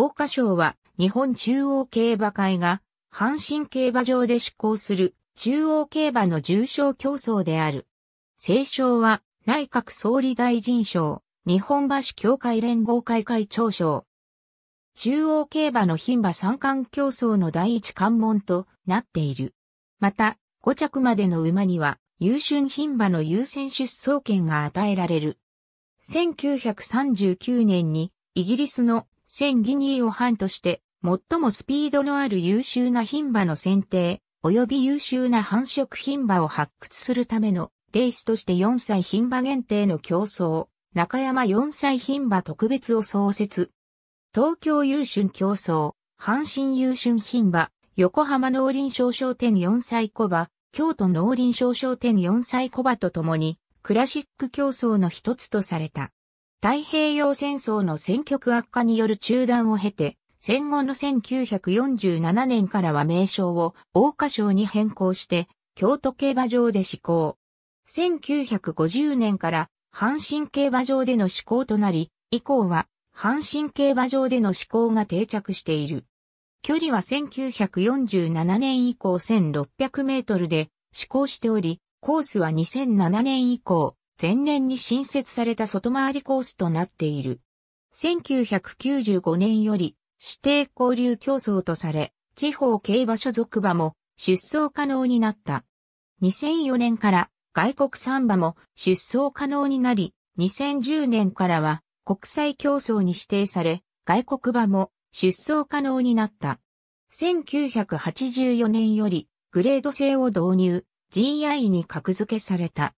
桜花賞は日本中央競馬会が阪神競馬場で施行する中央競馬の重賞競争である。聖賞は内閣総理大臣賞、日本馬協会連合会会長賞。中央競馬の牝馬三冠競争の第一関門となっている。また、5着までの馬には優秀牝馬の優先出走権が与えられる。1939年にイギリスの千ギニーを半として、最もスピードのある優秀な品馬の選定、及び優秀な繁殖品馬を発掘するためのレースとして4歳品馬限定の競争、中山4歳品馬特別を創設。東京優春競争、阪神優春品馬、横浜農林商商店4歳小馬、京都農林商商店4歳小馬と共に、クラシック競争の一つとされた。太平洋戦争の戦局悪化による中断を経て、戦後の1947年からは名称を大花賞に変更して、京都競馬場で施行。1950年から阪神競馬場での施行となり、以降は阪神競馬場での施行が定着している。距離は1947年以降1600メートルで施行しており、コースは2007年以降、前年に新設された外回りコースとなっている。1995年より指定交流競争とされ、地方競馬所属馬も出走可能になった。2004年から外国産馬も出走可能になり、2010年からは国際競争に指定され、外国馬も出走可能になった。1984年よりグレード制を導入、GI に格付けされた。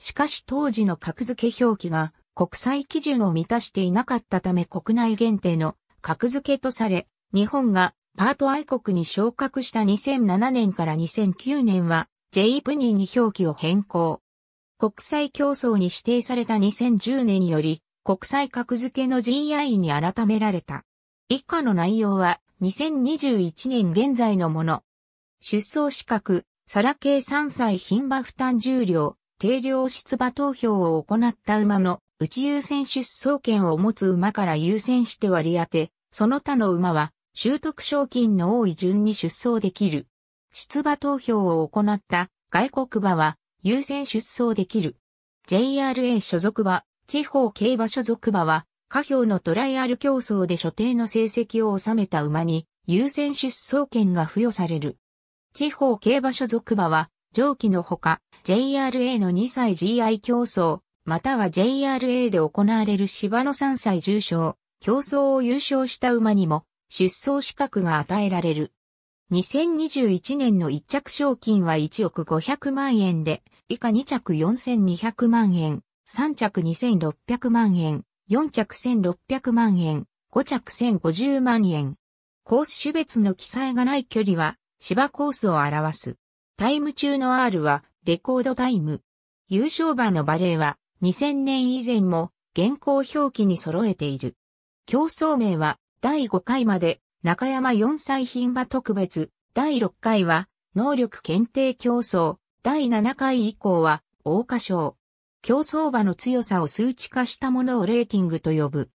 しかし当時の格付け表記が国際基準を満たしていなかったため国内限定の格付けとされ、日本がパート愛国に昇格した2007年から2009年は J プニーに表記を変更。国際競争に指定された2010年より国際格付けの GI に改められた。以下の内容は2021年現在のもの。出走資格、皿計3歳品馬負担重量、定量出馬投票を行った馬の内優先出走権を持つ馬から優先して割り当て、その他の馬は習得賞金の多い順に出走できる。出馬投票を行った外国馬は優先出走できる。JRA 所属馬、地方競馬所属馬は、下表のトライアル競争で所定の成績を収めた馬に優先出走権が付与される。地方競馬所属馬は、上記のほか、JRA の2歳 GI 競争、または JRA で行われる芝の3歳重賞、競争を優勝した馬にも出走資格が与えられる。2021年の1着賞金は1億500万円で、以下2着4200万円、3着2600万円、4着1600万円、5着1050万円。コース種別の記載がない距離は芝コースを表す。タイム中の R はレコードタイム。優勝馬のバレーは2000年以前も現行表記に揃えている。競争名は第5回まで中山4歳品馬特別、第6回は能力検定競争、第7回以降は大花賞。競争馬の強さを数値化したものをレーティングと呼ぶ。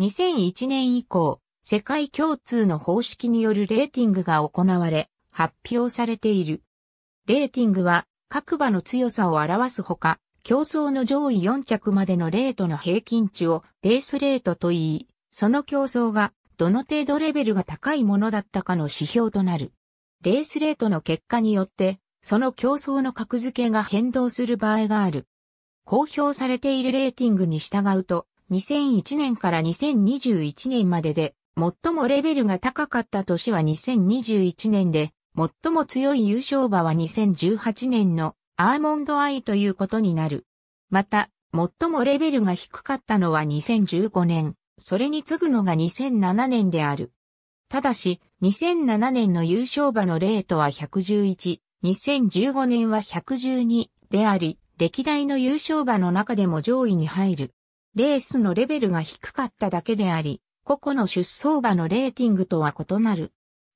2001年以降、世界共通の方式によるレーティングが行われ、発表されている。レーティングは各馬の強さを表すほか、競争の上位4着までのレートの平均値をレースレートと言い、その競争がどの程度レベルが高いものだったかの指標となる。レースレートの結果によって、その競争の格付けが変動する場合がある。公表されているレーティングに従うと、2001年から2021年までで、最もレベルが高かった年は2021年で、最も強い優勝馬は2018年のアーモンドアイということになる。また、最もレベルが低かったのは2015年、それに次ぐのが2007年である。ただし、2007年の優勝馬のレートは111、2015年は112であり、歴代の優勝馬の中でも上位に入る。レースのレベルが低かっただけであり、個々の出走馬のレーティングとは異なる。